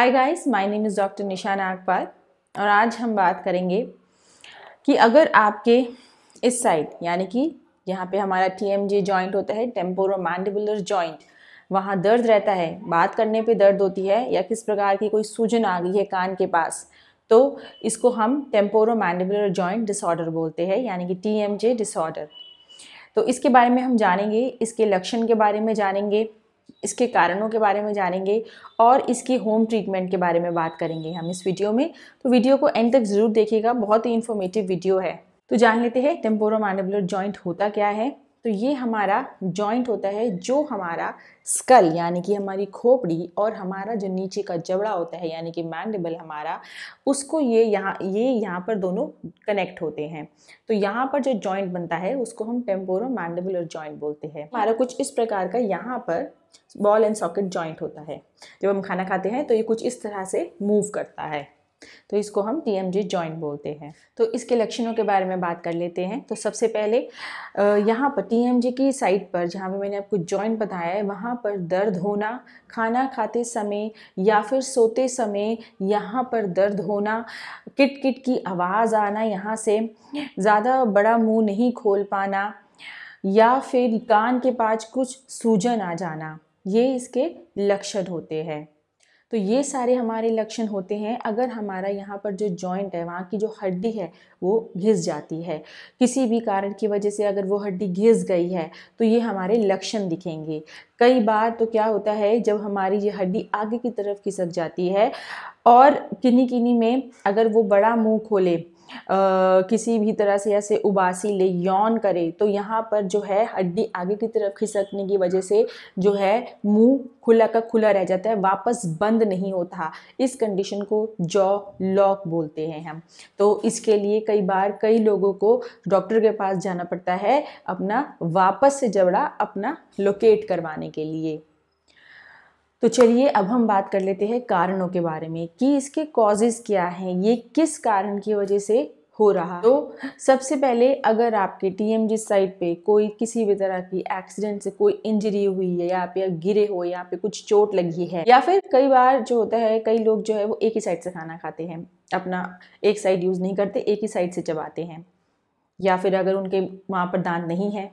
Hi guys my name is doctor Nisha Nagpal और आज हम बात करेंगे कि अगर आपके इस साइड यानी कि यहाँ पे हमारा टी जॉइंट होता है मैंडिबुलर जॉइंट वहाँ दर्द रहता है बात करने पे दर्द होती है या किस प्रकार की कोई सूजन आ गई है कान के पास तो इसको हम मैंडिबुलर जॉइंट डिसऑर्डर बोलते हैं यानी कि टी डिसऑर्डर तो इसके बारे में हम जानेंगे इसके लक्षण के बारे में जानेंगे इसके कारणों के बारे में जानेंगे और इसकी होम ट्रीटमेंट के बारे में बात करेंगे हम इस वीडियो में तो वीडियो को एंड तक ज़रूर देखिएगा बहुत ही इन्फॉर्मेटिव वीडियो है तो जान लेते हैं टेम्पोरो मैंडिबुलर जॉइंट होता क्या है तो ये हमारा जॉइंट होता है जो हमारा स्कल यानी कि हमारी खोपड़ी और हमारा जो नीचे का जबड़ा होता है यानी कि मैंडेबल हमारा उसको ये यहाँ ये यहाँ पर दोनों कनेक्ट होते हैं तो यहाँ पर जो जॉइंट बनता है उसको हम टेम्पोरो और जॉइंट बोलते हैं हमारा कुछ इस प्रकार का यहाँ पर बॉल एंड सॉकेट जॉइंट होता है जब हम खाना खाते हैं तो ये कुछ इस तरह से मूव करता है तो इसको हम टी एम जी जॉइंट बोलते हैं तो इसके लक्षणों के बारे में बात कर लेते हैं तो सबसे पहले यहाँ पर टी एम जी की साइट पर जहाँ पर मैंने आपको जॉइंट बताया है वहाँ पर दर्द होना खाना खाते समय या फिर सोते समय यहाँ पर दर्द होना किट किट की आवाज़ आना यहाँ से ज़्यादा बड़ा मुंह नहीं खोल पाना या फिर कान के पास कुछ सूजन आ जाना ये इसके लक्षण होते हैं तो ये सारे हमारे लक्षण होते हैं अगर हमारा यहाँ पर जो जॉइंट है वहाँ की जो हड्डी है वो घिस जाती है किसी भी कारण की वजह से अगर वो हड्डी घिस गई है तो ये हमारे लक्षण दिखेंगे कई बार तो क्या होता है जब हमारी ये हड्डी आगे की तरफ खिसक जाती है और किन्नी किन्हीं में अगर वो बड़ा मुंह खोले किसी भी तरह से ऐसे उबासी ले यौन करे तो यहाँ पर जो है हड्डी आगे की तरफ खिसकने की वजह से जो है मुंह खुला का खुला रह जाता है वापस बंद नहीं होता इस कंडीशन को जॉ लॉक बोलते हैं हम तो इसके लिए कई बार कई लोगों को डॉक्टर के पास जाना पड़ता है अपना वापस से जबड़ा अपना लोकेट करवाने के लिए तो चलिए अब हम बात कर लेते हैं कारणों के बारे में कि इसके कॉजेज़ क्या हैं ये किस कारण की वजह से हो रहा तो सबसे पहले अगर आपके टी साइड पे कोई किसी भी तरह की एक्सीडेंट से कोई इंजरी हुई है या पे गिरे हो या पे कुछ चोट लगी है या फिर कई बार जो होता है कई लोग जो है वो एक ही साइड से खाना खाते हैं अपना एक साइड यूज़ नहीं करते एक ही साइड से चबाते हैं या फिर अगर उनके वहाँ पर दांत नहीं है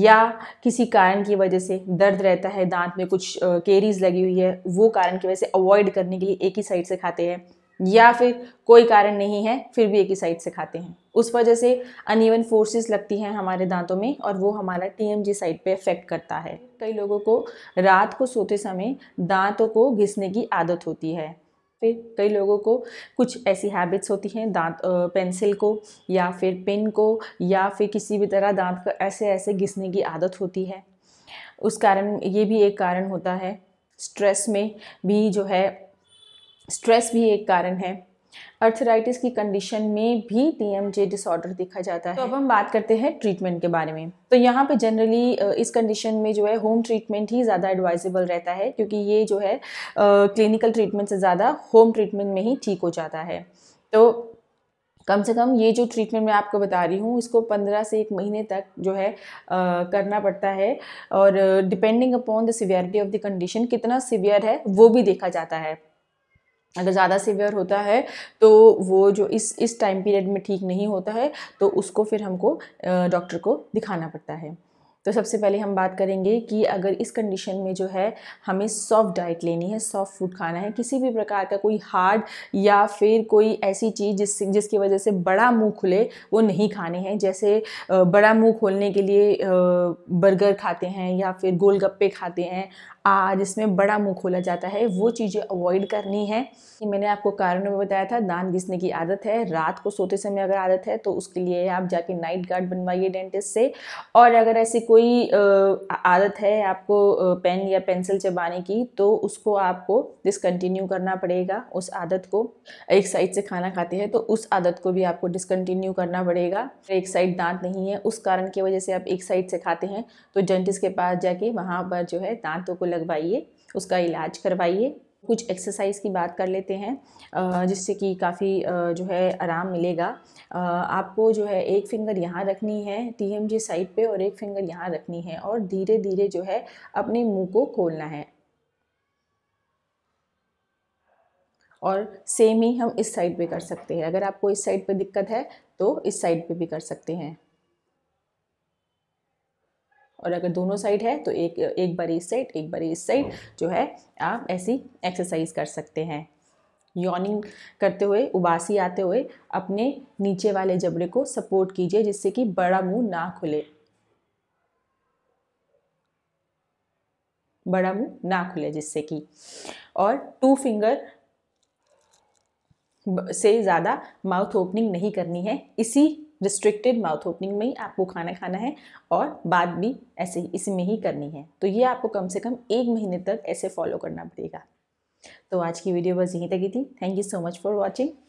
या किसी कारण की वजह से दर्द रहता है दांत में कुछ केरीज लगी हुई है वो कारण की वजह से अवॉइड करने के लिए एक ही साइड से खाते हैं या फिर कोई कारण नहीं है फिर भी एक ही साइड से खाते हैं उस वजह से अनइवन फोर्सेस लगती हैं हमारे दांतों में और वो हमारा टीएमजी साइड पे इफ़ेक्ट करता है कई लोगों को रात को सोते समय दांतों को घिसने की आदत होती है पे कई लोगों को कुछ ऐसी हैबिट्स होती हैं दांत पेंसिल को या फिर पेन को या फिर किसी भी तरह दांत को ऐसे ऐसे घिसने की आदत होती है उस कारण ये भी एक कारण होता है स्ट्रेस में भी जो है स्ट्रेस भी एक कारण है अर्थराइटिस की कंडीशन में भी टीएमजे डिसऑर्डर देखा जाता तो है तो अब हम बात करते हैं ट्रीटमेंट के बारे में तो यहाँ पे जनरली इस कंडीशन में जो है होम ट्रीटमेंट ही ज़्यादा एडवाइजेबल रहता है क्योंकि ये जो है क्लिनिकल ट्रीटमेंट से ज़्यादा होम ट्रीटमेंट में ही ठीक हो जाता है तो कम से कम ये जो ट्रीटमेंट मैं आपको बता रही हूँ इसको पंद्रह से एक महीने तक जो है आ, करना पड़ता है और depending upon the severity of the condition कितना सिवियर है वो भी देखा जाता है अगर ज़्यादा सीवियर होता है तो वो जो इस इस टाइम पीरियड में ठीक नहीं होता है तो उसको फिर हमको डॉक्टर को दिखाना पड़ता है तो सबसे पहले हम बात करेंगे कि अगर इस कंडीशन में जो है हमें सॉफ्ट डाइट लेनी है सॉफ्ट फूड खाना है किसी भी प्रकार का कोई हार्ड या फिर कोई ऐसी चीज़ जिस जिसकी वजह से बड़ा मुंह खुले वो नहीं खाने हैं जैसे बड़ा मुंह खोलने के लिए बर्गर खाते हैं या फिर गोलगप्पे खाते हैं आ जिसमें बड़ा मुंह खोला जाता है वो चीज़ें अवॉइड करनी है मैंने आपको कारणों में बताया था दान घिसने की आदत है रात को सोते समय अगर आदत है तो उसके लिए आप जाके नाइट गार्ड बनवाइए डेंटिस्ट से और अगर ऐसी कोई कोई आदत है आपको पेन या पेंसिल चबाने की तो उसको आपको डिसकंटिन्यू करना पड़ेगा उस आदत को एक साइड से खाना खाते हैं तो उस आदत को भी आपको डिसकंटिन्यू करना पड़ेगा एक साइड दांत नहीं है उस कारण की वजह से आप एक साइड से खाते हैं तो डेंटिस्ट के पास जाके वहाँ पर जो है दांतों को लगवाइए उसका इलाज करवाइए कुछ एक्सरसाइज की बात कर लेते हैं जिससे कि काफ़ी जो है आराम मिलेगा आपको जो है एक फिंगर यहाँ रखनी है टीएमजी साइड पे और एक फिंगर यहाँ रखनी है और धीरे धीरे जो है अपने मुंह को खोलना है और सेम ही हम इस साइड पे कर सकते हैं अगर आपको इस साइड पे दिक्कत है तो इस साइड पे भी कर सकते हैं और अगर दोनों साइड है तो एक एक बार इस साइड एक बार इस साइड हाँ। जो है आप ऐसी एक्सरसाइज कर सकते हैं योनिंग करते हुए उबासी आते हुए अपने नीचे वाले जबड़े को सपोर्ट कीजिए जिससे कि बड़ा मुंह ना खुले बड़ा मुंह ना खुले जिससे कि और टू फिंगर से ज़्यादा माउथ ओपनिंग नहीं करनी है इसी रिस्ट्रिक्टेड माउथ ओपनिंग में ही आपको खाना खाना है और बात भी ऐसे ही इसी में ही करनी है तो ये आपको कम से कम एक महीने तक ऐसे फॉलो करना पड़ेगा तो आज की वीडियो बस यहीं तक ही थी thank you so much for watching